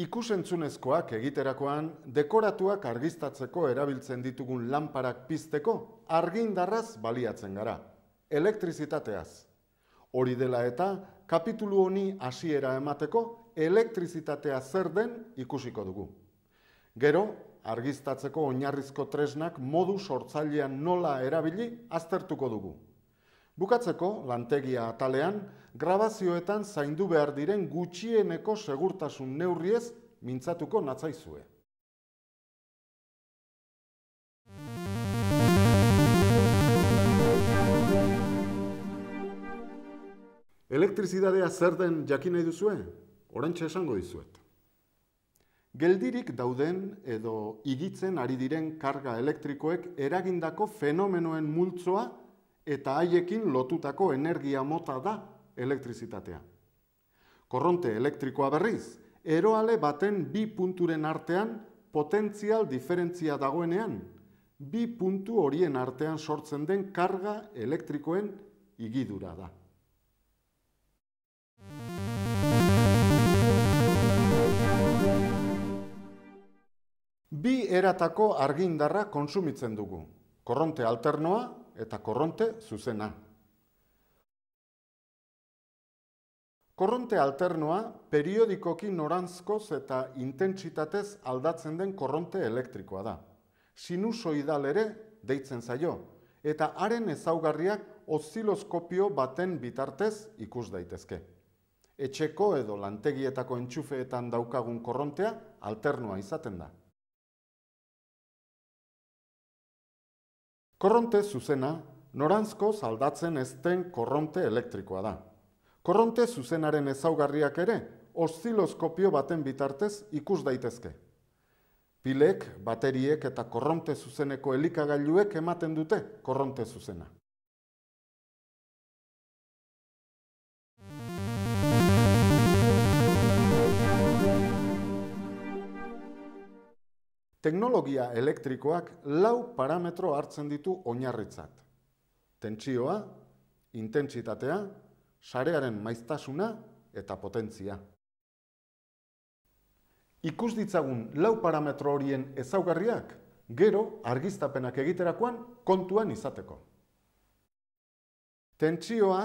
ikusentzunezkoak egiterakoan dekoratuak argistatzeko erabiltzen ditugun lanparak pizteko argindarraz baliatzen gara, elektrizitateaz. Hori dela eta kapitulu honi hasiera emateko elektrizitatea zer den ikusiko dugu. Gero, argistatzeko oinarrizko tresnak modu sortzailean nola erabili aztertuko dugu. Bukatzeko, lantegia atalean, grabazioetan zaindu behar diren gutxieneko segurtasun neurriez mintzatuko natzaizue. Elektrizidadea zer den jakin nahi duzue? Orantxe esango dizuet. Geldirik dauden edo igitzen ari diren karga elektrikoek eragindako fenomenoen multzoa eta haiekin lotutako energia mota da elektrizitatea. Korronte elektrikoa berriz, eroale baten bi punturen artean potentzial diferentzia dagoenean, bi puntu horien artean sortzen den karga elektrikoen igidura da. Bi eratako argindarra konsumitzen dugu. Korronte alternoa eta korronte zuzena. Korronte alternoa periodikoki norantzkoz eta intentsitatez aldatzen den korronte elektrikoa da. Sinusoidal ere deitzen zaio eta haren ezaugarriak oziloskopio baten bitartez ikus daitezke. Etxeko edo lantegietako entxufeetan daukagun korrontea alternoa izaten da. Korronte zuzena, norantzko zaldatzen ezten korronte elektrikoa da. Korronte zuzenaren ezaugarriak ere, osziloskopio baten bitartez ikus daitezke. Pilek, bateriek eta korronte zuzeneko elikagailuek ematen dute korronte zuzena. teknologia elektrikoak lau parametro hartzen ditu oinarritzat. Tentsioa, intentsitatea, sarearen maiztasuna eta potentzia. Ikus ditzagun lau parametro horien ezaugarriak, gero argiztapenak egiterakoan kontuan izateko. Tentsioa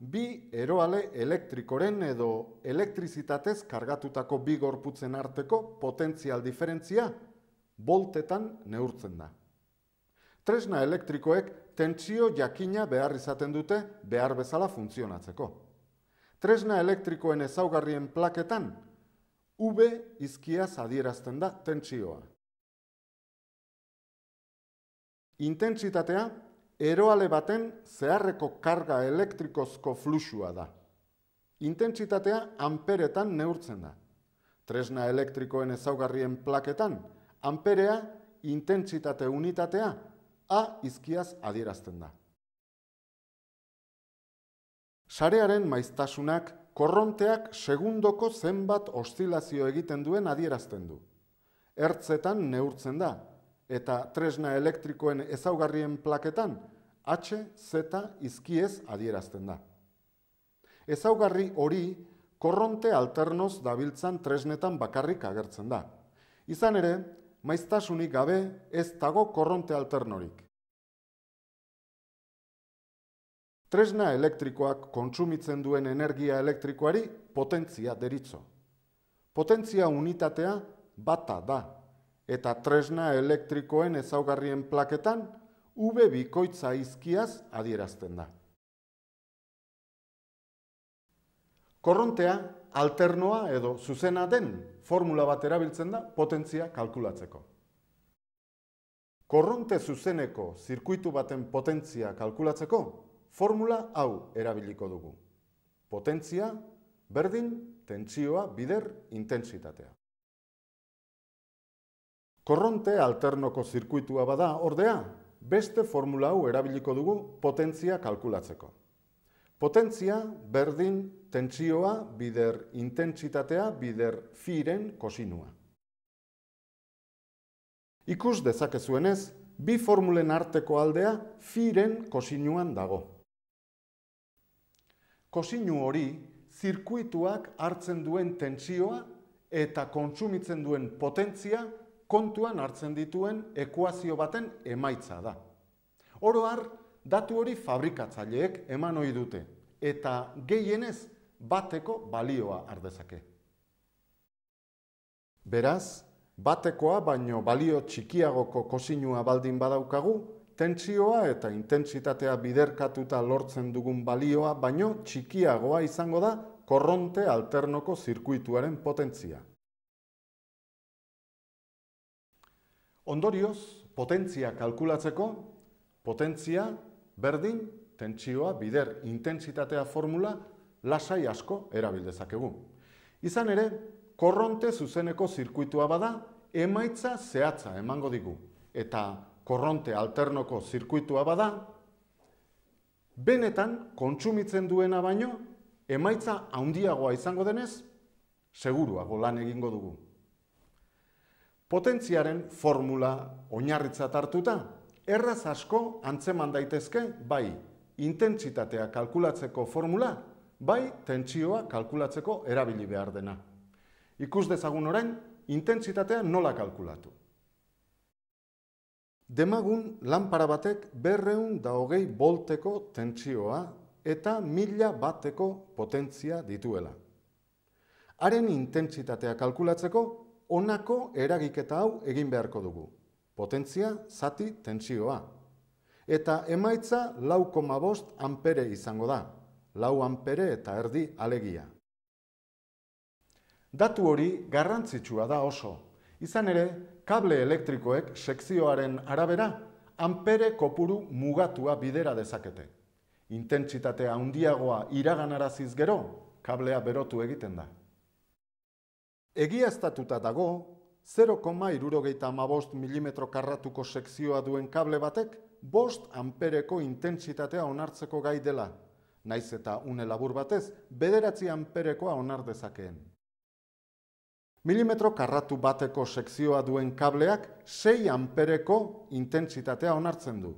bi eroale elektrikoren edo elektrizitatez kargatutako bi gorputzen arteko potentzial diferentzia boltetan neurtzen da. Tresna elektrikoek tentsio jakina behar izaten dute behar bezala funtzionatzeko. Tresna elektrikoen ezaugarrien plaketan V izkia zadierazten da tentsioa. Intentsitatea, eroale baten zeharreko karga elektrikozko fluxua da. Intentsitatea, amperetan neurtzen da. Tresna elektrikoen ezaugarrien plaketan, Amperea, intentsitate unitatea, A izkiaz adierazten da. Sarearen maiztasunak, korronteak segundoko zenbat oszilazio egiten duen adierazten du. Ertzetan neurtzen da, eta tresna elektrikoen ezaugarrien plaketan, H, Z izkiez adierazten da. Ezaugarri hori, korronte alternoz dabiltzan tresnetan bakarrik agertzen da. Izan ere, maiztasunik gabe ez dago korronte alternorik. Tresna elektrikoak kontsumitzen duen energia elektrikoari potentzia deritzo. Potentzia unitatea bata da, eta tresna elektrikoen ezaugarrien plaketan UB bikoitza izkiaz adierazten da. Korrontea alternoa edo zuzena den formula bat erabiltzen da potentzia kalkulatzeko. Korronte zuzeneko zirkuitu baten potentzia kalkulatzeko formula hau erabiliko dugu. Potentzia berdin tentsioa bider intentsitatea. Korronte alternoko zirkuitua bada ordea, beste formula hau erabiliko dugu potentzia kalkulatzeko. Potentzia, berdin, tentsioa, bider intentsitatea, bider firen kosinua. Ikus dezakezuenez, bi formulen arteko aldea firen kosinuan dago. Kosinu hori, zirkuituak hartzen duen tentsioa eta kontsumitzen duen potentzia kontuan hartzen dituen ekuazio baten emaitza da. Oroar, datu hori fabrikatzaileek eman ohi dute eta gehienez bateko balioa ardezake. Beraz, batekoa baino balio txikiagoko kosinua baldin badaukagu, tentsioa eta intentsitatea biderkatuta lortzen dugun balioa baino txikiagoa izango da korronte alternoko zirkuituaren potentzia. Ondorioz, potentzia kalkulatzeko, potentzia Berdin, tentsioa, bider, intentsitatea formula, lasai asko erabildezakegu. Izan ere, korronte zuzeneko zirkuitua bada, emaitza zehatza emango digu. Eta korronte alternoko zirkuitua bada, benetan kontsumitzen duena baino, emaitza handiagoa izango denez, seguruago lan egingo dugu. Potentziaren formula oinarritzat hartuta, erraz asko antzeman daitezke bai intentsitatea kalkulatzeko formula, bai tentsioa kalkulatzeko erabili behar dena. Ikus dezagun orain, intentsitatea nola kalkulatu. Demagun, lanpara batek berreun da hogei bolteko tentsioa eta mila bateko potentzia dituela. Haren intentsitatea kalkulatzeko, honako eragiketa hau egin beharko dugu. Potentzia, zati, tentsioa. Eta emaitza lau koma bost ampere izango da. Lau ampere eta erdi alegia. Datu hori garrantzitsua da oso. Izan ere, kable elektrikoek sekzioaren arabera, ampere kopuru mugatua bidera dezakete. Intentsitatea handiagoa iraganaraziz gero, kablea berotu egiten da. Egiaztatuta dago, 0,75 mm karratuko sekzioa duen kable batek, bost ampereko intentsitatea onartzeko gai dela, naiz eta une labur batez, bederatzi amperekoa onar dezakeen. Milimetro karratu bateko sekzioa duen kableak 6 ampereko intentsitatea onartzen du.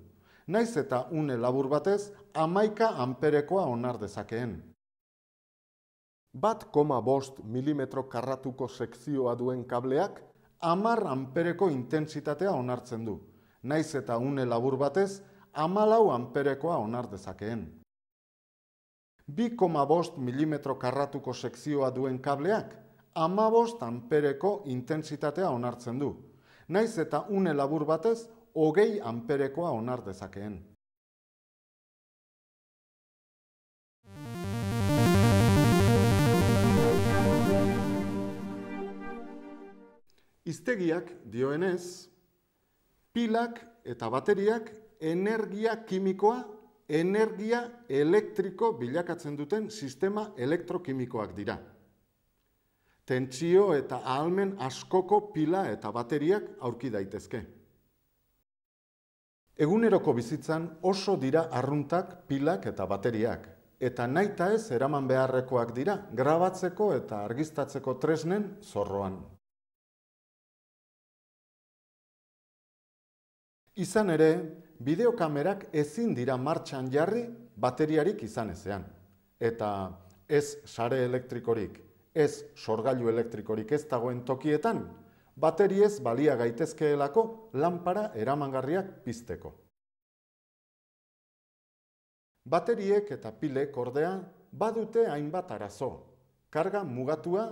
Naiz eta une labur batez, amaika amperekoa onar dezakeen. Bat koma bost milimetro karratuko sekzioa duen kableak amar anpereko intentsitatea onartzen du, naiz eta une labur batez, amalau anperekoa onar dezakeen. 2,5 mm karratuko sekzioa duen kableak, amabost anpereko intensitatea onartzen du, naiz eta une labur batez, hogei anperekoa onar dezakeen. Iztegiak dioenez, pilak eta bateriak energia kimikoa, energia elektriko bilakatzen duten sistema elektrokimikoak dira. Tentsio eta ahalmen askoko pila eta bateriak aurki daitezke. Eguneroko bizitzan oso dira arruntak pilak eta bateriak, eta naita ez eraman beharrekoak dira grabatzeko eta argistatzeko tresnen zorroan. Izan ere, bideokamerak ezin dira martxan jarri bateriarik izan ezean. Eta ez sare elektrikorik, ez sorgailu elektrikorik ez dagoen tokietan, bateriez balia gaitezkeelako lanpara eramangarriak pizteko. Bateriek eta pilek ordea badute hainbat arazo, karga mugatua,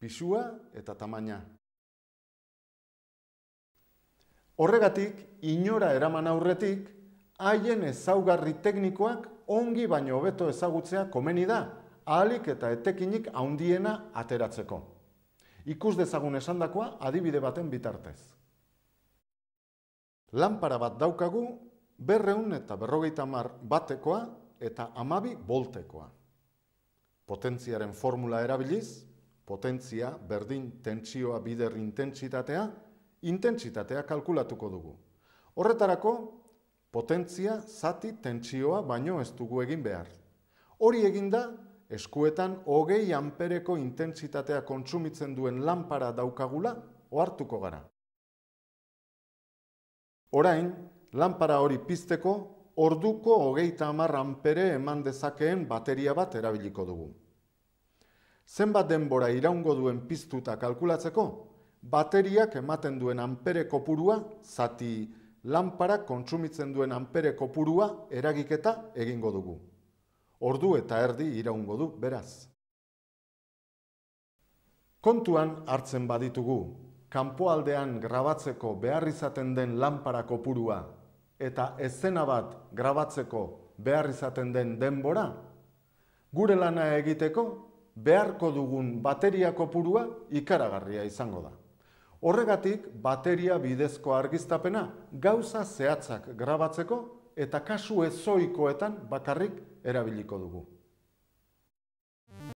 pisua eta tamaina. Horregatik, inora eraman aurretik, haien ezaugarri teknikoak ongi baino hobeto ezagutzea komeni da, ahalik eta etekinik haundiena ateratzeko. Ikus dezagun esandakoa adibide baten bitartez. Lampara bat daukagu, berreun eta berrogeita mar batekoa eta amabi boltekoa. Potentziaren formula erabiliz, potentzia, berdin, tentsioa, bider, intentsitatea, intentsitatea kalkulatuko dugu. Horretarako, potentzia zati tentsioa baino ez dugu egin behar. Hori eginda, eskuetan hogei ampereko intentsitatea kontsumitzen duen lanpara daukagula ohartuko gara. Orain, lanpara hori pizteko, orduko hogei tamar ampere eman dezakeen bateria bat erabiliko dugu. Zenbat denbora iraungo duen piztuta kalkulatzeko, bateriak ematen duen ampere kopurua, zati lanpara kontsumitzen duen ampere kopurua eragiketa egingo dugu. Ordu eta erdi iraungo du, beraz. Kontuan hartzen baditugu, kanpoaldean grabatzeko behar izaten den lanpara kopurua eta ezena bat grabatzeko behar izaten den denbora, gure lana egiteko, beharko dugun bateria kopurua ikaragarria izango da. Horregatik bateria bidezko argiztapena gauza zehatzak grabatzeko eta kasu ezoikoetan bakarrik erabiliko dugu.